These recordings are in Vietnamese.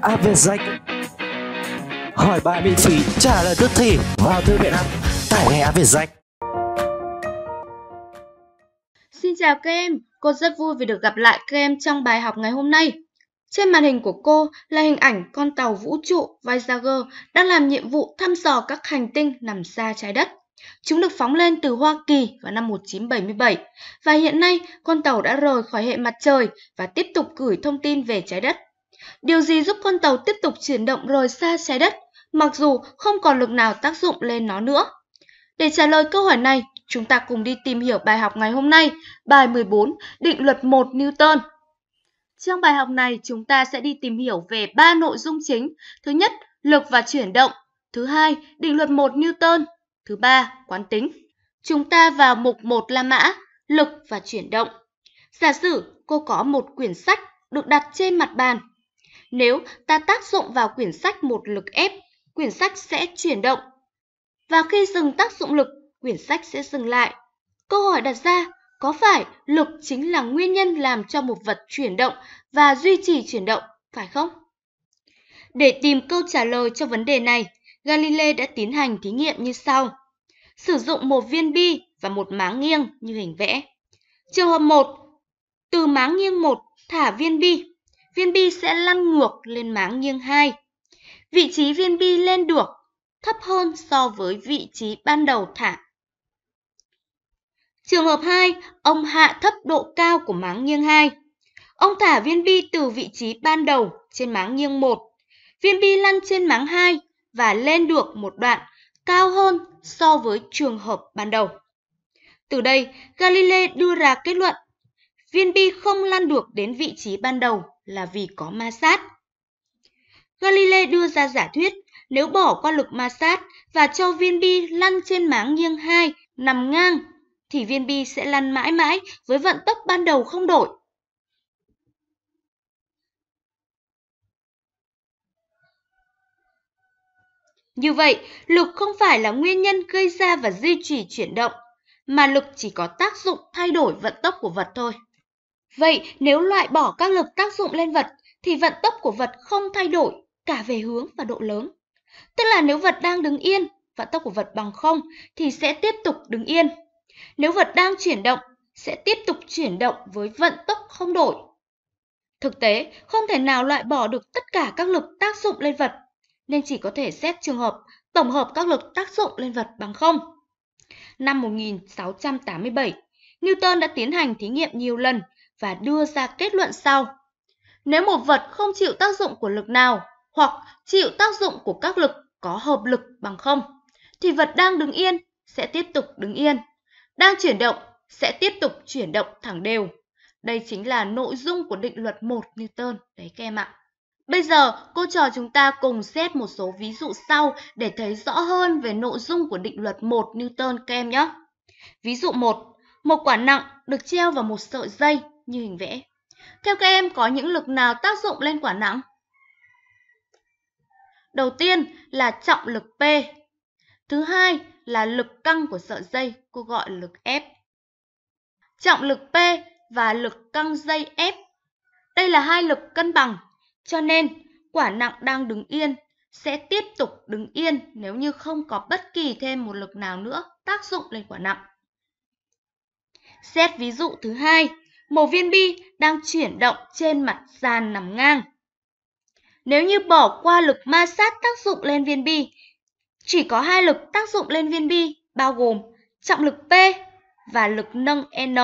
Áp à, về danh hỏi bài miễn phí trả lời tức thì vào thư viện app tải ngay Áp về danh Xin chào các em, cô rất vui vì được gặp lại các em trong bài học ngày hôm nay. Trên màn hình của cô là hình ảnh con tàu vũ trụ Voyager đang làm nhiệm vụ thăm dò các hành tinh nằm xa trái đất. Chúng được phóng lên từ Hoa Kỳ vào năm 1977 và hiện nay con tàu đã rời khỏi hệ mặt trời và tiếp tục gửi thông tin về trái đất điều gì giúp con tàu tiếp tục chuyển động rời xa trái đất mặc dù không còn lực nào tác dụng lên nó nữa để trả lời câu hỏi này chúng ta cùng đi tìm hiểu bài học ngày hôm nay bài 14 định luật 1 Newton trong bài học này chúng ta sẽ đi tìm hiểu về ba nội dung chính thứ nhất lực và chuyển động thứ hai định luật 1 Newton thứ ba quán tính chúng ta vào mục 1 la mã lực và chuyển động giả sử cô có một quyển sách được đặt trên mặt bàn nếu ta tác dụng vào quyển sách một lực ép, quyển sách sẽ chuyển động. Và khi dừng tác dụng lực, quyển sách sẽ dừng lại. Câu hỏi đặt ra, có phải lực chính là nguyên nhân làm cho một vật chuyển động và duy trì chuyển động, phải không? Để tìm câu trả lời cho vấn đề này, Galilei đã tiến hành thí nghiệm như sau. Sử dụng một viên bi và một máng nghiêng như hình vẽ. Trường hợp 1, từ máng nghiêng 1 thả viên bi viên bi sẽ lăn ngược lên máng nghiêng 2. Vị trí viên bi lên được thấp hơn so với vị trí ban đầu thả. Trường hợp 2, ông hạ thấp độ cao của máng nghiêng 2. Ông thả viên bi từ vị trí ban đầu trên máng nghiêng 1. Viên bi lăn trên máng 2 và lên được một đoạn cao hơn so với trường hợp ban đầu. Từ đây, Galilei đưa ra kết luận viên bi không lăn được đến vị trí ban đầu là vì có ma sát. Galilei đưa ra giả thuyết nếu bỏ qua lực ma sát và cho viên bi lăn trên máng nghiêng 2 nằm ngang thì viên bi sẽ lăn mãi mãi với vận tốc ban đầu không đổi. Như vậy, lực không phải là nguyên nhân gây ra và duy trì chuyển động, mà lực chỉ có tác dụng thay đổi vận tốc của vật thôi. Vậy nếu loại bỏ các lực tác dụng lên vật thì vận tốc của vật không thay đổi cả về hướng và độ lớn. Tức là nếu vật đang đứng yên, vận tốc của vật bằng không thì sẽ tiếp tục đứng yên. Nếu vật đang chuyển động sẽ tiếp tục chuyển động với vận tốc không đổi. Thực tế, không thể nào loại bỏ được tất cả các lực tác dụng lên vật, nên chỉ có thể xét trường hợp tổng hợp các lực tác dụng lên vật bằng không. Năm 1687, Newton đã tiến hành thí nghiệm nhiều lần và đưa ra kết luận sau. Nếu một vật không chịu tác dụng của lực nào hoặc chịu tác dụng của các lực có hợp lực bằng không, thì vật đang đứng yên sẽ tiếp tục đứng yên, đang chuyển động sẽ tiếp tục chuyển động thẳng đều. Đây chính là nội dung của định luật 1 Newton đấy các em ạ. Bây giờ, cô trò chúng ta cùng xét một số ví dụ sau để thấy rõ hơn về nội dung của định luật 1 Newton các em nhé. Ví dụ 1. Một quả nặng được treo vào một sợi dây như hình vẽ. Theo các em có những lực nào tác dụng lên quả nặng? Đầu tiên là trọng lực P. Thứ hai là lực căng của sợi dây, cô gọi lực F. Trọng lực P và lực căng dây F. Đây là hai lực cân bằng, cho nên quả nặng đang đứng yên sẽ tiếp tục đứng yên nếu như không có bất kỳ thêm một lực nào nữa tác dụng lên quả nặng. Xét ví dụ thứ hai, một viên bi đang chuyển động trên mặt sàn nằm ngang. Nếu như bỏ qua lực ma sát tác dụng lên viên bi, chỉ có hai lực tác dụng lên viên bi bao gồm trọng lực P và lực nâng N.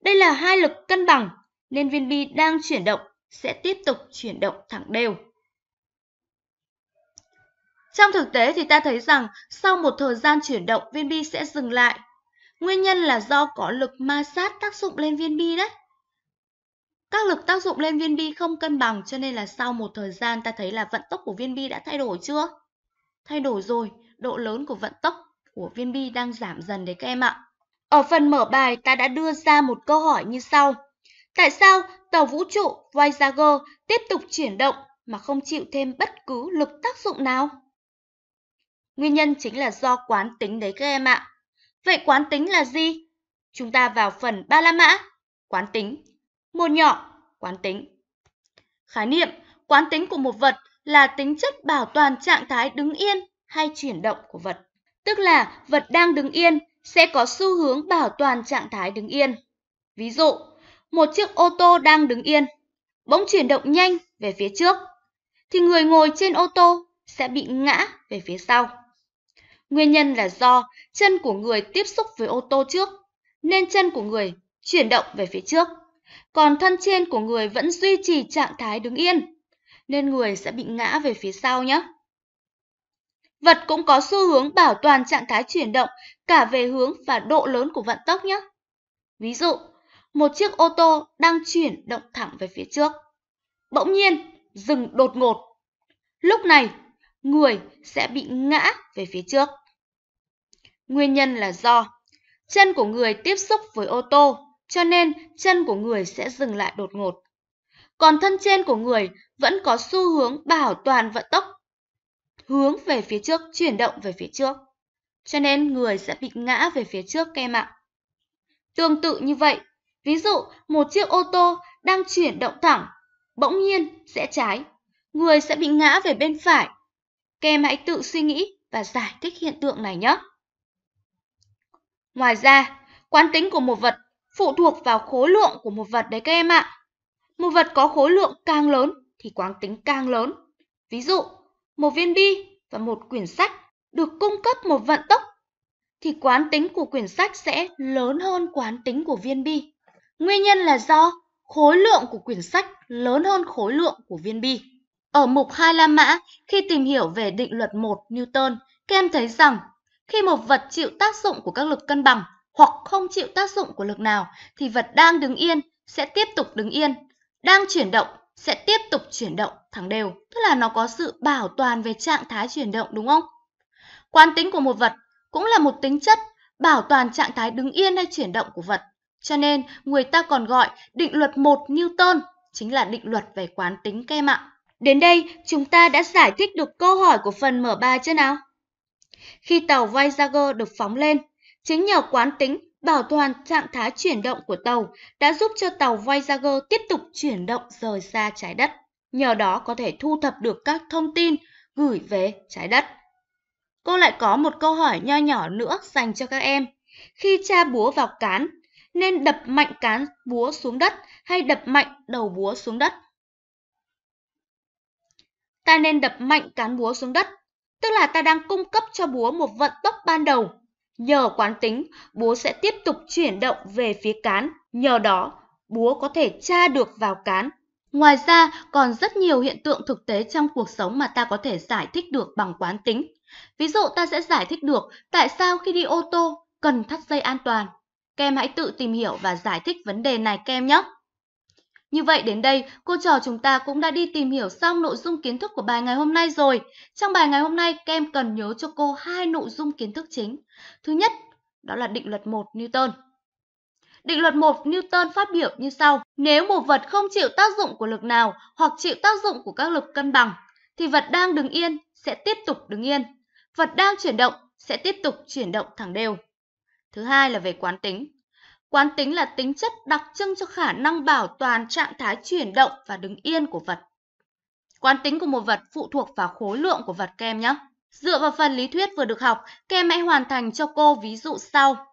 Đây là hai lực cân bằng nên viên bi đang chuyển động sẽ tiếp tục chuyển động thẳng đều. Trong thực tế thì ta thấy rằng sau một thời gian chuyển động viên bi sẽ dừng lại Nguyên nhân là do có lực ma sát tác dụng lên viên bi đấy. Các lực tác dụng lên viên bi không cân bằng cho nên là sau một thời gian ta thấy là vận tốc của viên bi đã thay đổi chưa? Thay đổi rồi, độ lớn của vận tốc của viên bi đang giảm dần đấy các em ạ. Ở phần mở bài ta đã đưa ra một câu hỏi như sau. Tại sao tàu vũ trụ Voyager tiếp tục chuyển động mà không chịu thêm bất cứ lực tác dụng nào? Nguyên nhân chính là do quán tính đấy các em ạ. Vậy quán tính là gì? Chúng ta vào phần ba la mã, quán tính. Một nhỏ, quán tính. Khái niệm quán tính của một vật là tính chất bảo toàn trạng thái đứng yên hay chuyển động của vật. Tức là vật đang đứng yên sẽ có xu hướng bảo toàn trạng thái đứng yên. Ví dụ, một chiếc ô tô đang đứng yên, bỗng chuyển động nhanh về phía trước, thì người ngồi trên ô tô sẽ bị ngã về phía sau. Nguyên nhân là do chân của người tiếp xúc với ô tô trước, nên chân của người chuyển động về phía trước, còn thân trên của người vẫn duy trì trạng thái đứng yên, nên người sẽ bị ngã về phía sau nhé. Vật cũng có xu hướng bảo toàn trạng thái chuyển động cả về hướng và độ lớn của vận tốc nhé. Ví dụ, một chiếc ô tô đang chuyển động thẳng về phía trước. Bỗng nhiên, dừng đột ngột. Lúc này, người sẽ bị ngã về phía trước. Nguyên nhân là do chân của người tiếp xúc với ô tô, cho nên chân của người sẽ dừng lại đột ngột. Còn thân trên của người vẫn có xu hướng bảo toàn vận tốc, hướng về phía trước, chuyển động về phía trước. Cho nên người sẽ bị ngã về phía trước các em Tương tự như vậy, ví dụ một chiếc ô tô đang chuyển động thẳng, bỗng nhiên sẽ trái, người sẽ bị ngã về bên phải. Các em hãy tự suy nghĩ và giải thích hiện tượng này nhé. Ngoài ra, quán tính của một vật phụ thuộc vào khối lượng của một vật đấy các em ạ. Một vật có khối lượng càng lớn thì quán tính càng lớn. Ví dụ, một viên bi và một quyển sách được cung cấp một vận tốc thì quán tính của quyển sách sẽ lớn hơn quán tính của viên bi. Nguyên nhân là do khối lượng của quyển sách lớn hơn khối lượng của viên bi. Ở mục hai la mã, khi tìm hiểu về định luật 1 Newton, các em thấy rằng khi một vật chịu tác dụng của các lực cân bằng hoặc không chịu tác dụng của lực nào thì vật đang đứng yên sẽ tiếp tục đứng yên, đang chuyển động sẽ tiếp tục chuyển động thẳng đều, tức là nó có sự bảo toàn về trạng thái chuyển động đúng không? Quán tính của một vật cũng là một tính chất bảo toàn trạng thái đứng yên hay chuyển động của vật. Cho nên người ta còn gọi định luật 1 Newton chính là định luật về quán tính kem ạ. Đến đây chúng ta đã giải thích được câu hỏi của phần mở bài chưa nào? Khi tàu Voyager được phóng lên, chính nhờ quán tính bảo toàn trạng thái chuyển động của tàu đã giúp cho tàu Voyager tiếp tục chuyển động rời xa trái đất, nhờ đó có thể thu thập được các thông tin gửi về trái đất. Cô lại có một câu hỏi nho nhỏ nữa dành cho các em. Khi cha búa vào cán, nên đập mạnh cán búa xuống đất hay đập mạnh đầu búa xuống đất? Ta nên đập mạnh cán búa xuống đất Tức là ta đang cung cấp cho búa một vận tốc ban đầu. Nhờ quán tính, búa sẽ tiếp tục chuyển động về phía cán. Nhờ đó, búa có thể tra được vào cán. Ngoài ra, còn rất nhiều hiện tượng thực tế trong cuộc sống mà ta có thể giải thích được bằng quán tính. Ví dụ ta sẽ giải thích được tại sao khi đi ô tô cần thắt dây an toàn. Kem hãy tự tìm hiểu và giải thích vấn đề này kem nhé! Như vậy đến đây, cô trò chúng ta cũng đã đi tìm hiểu xong nội dung kiến thức của bài ngày hôm nay rồi. Trong bài ngày hôm nay, kem cần nhớ cho cô hai nội dung kiến thức chính. Thứ nhất, đó là định luật 1 Newton. Định luật 1 Newton phát biểu như sau. Nếu một vật không chịu tác dụng của lực nào hoặc chịu tác dụng của các lực cân bằng, thì vật đang đứng yên sẽ tiếp tục đứng yên. Vật đang chuyển động sẽ tiếp tục chuyển động thẳng đều. Thứ hai là về quán tính. Quán tính là tính chất đặc trưng cho khả năng bảo toàn trạng thái chuyển động và đứng yên của vật. Quán tính của một vật phụ thuộc vào khối lượng của vật kem nhé. Dựa vào phần lý thuyết vừa được học, kem hãy hoàn thành cho cô ví dụ sau.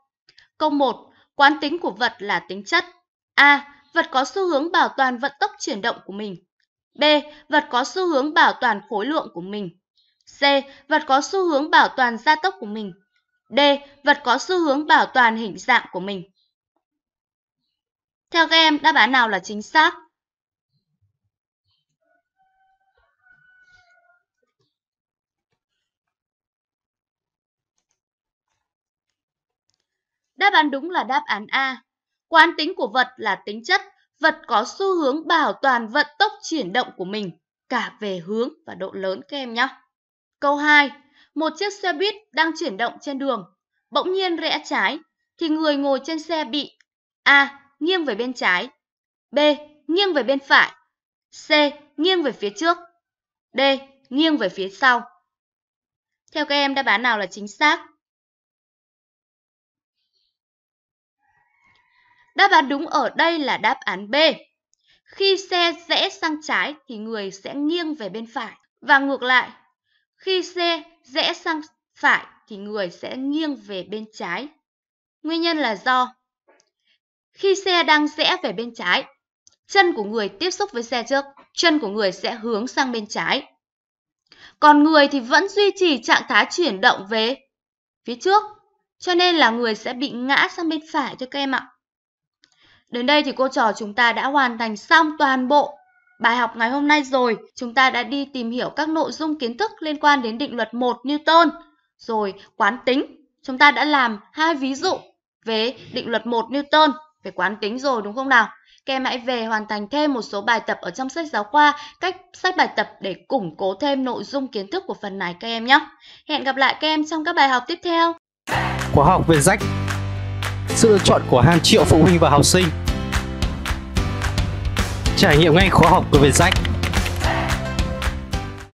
Câu 1. Quán tính của vật là tính chất. A. Vật có xu hướng bảo toàn vận tốc chuyển động của mình. B. Vật có xu hướng bảo toàn khối lượng của mình. C. Vật có xu hướng bảo toàn gia tốc của mình. D. Vật có xu hướng bảo toàn hình dạng của mình. Theo các em, đáp án nào là chính xác? Đáp án đúng là đáp án A. Quán tính của vật là tính chất, vật có xu hướng bảo toàn vận tốc chuyển động của mình, cả về hướng và độ lớn các em nhé. Câu 2. Một chiếc xe buýt đang chuyển động trên đường, bỗng nhiên rẽ trái, thì người ngồi trên xe bị A nghiêng về bên trái. B. Nghiêng về bên phải. C. Nghiêng về phía trước. D. Nghiêng về phía sau. Theo các em đáp án nào là chính xác? Đáp án đúng ở đây là đáp án B. Khi xe rẽ sang trái thì người sẽ nghiêng về bên phải và ngược lại. Khi xe rẽ sang phải thì người sẽ nghiêng về bên trái. Nguyên nhân là do khi xe đang rẽ về bên trái, chân của người tiếp xúc với xe trước, chân của người sẽ hướng sang bên trái. Còn người thì vẫn duy trì trạng thái chuyển động về phía trước, cho nên là người sẽ bị ngã sang bên phải thôi các em ạ. Đến đây thì cô trò chúng ta đã hoàn thành xong toàn bộ bài học ngày hôm nay rồi. Chúng ta đã đi tìm hiểu các nội dung kiến thức liên quan đến định luật 1 Newton, rồi quán tính. Chúng ta đã làm hai ví dụ về định luật 1 Newton phải quán tính rồi đúng không nào? Các em hãy về hoàn thành thêm một số bài tập ở trong sách giáo khoa, cách sách bài tập để củng cố thêm nội dung kiến thức của phần này các em nhé. Hẹn gặp lại các em trong các bài học tiếp theo. Khóa học về rách Sự lựa chọn của hàng triệu phụ huynh và học sinh Trải nghiệm ngay khóa học của Việt sách.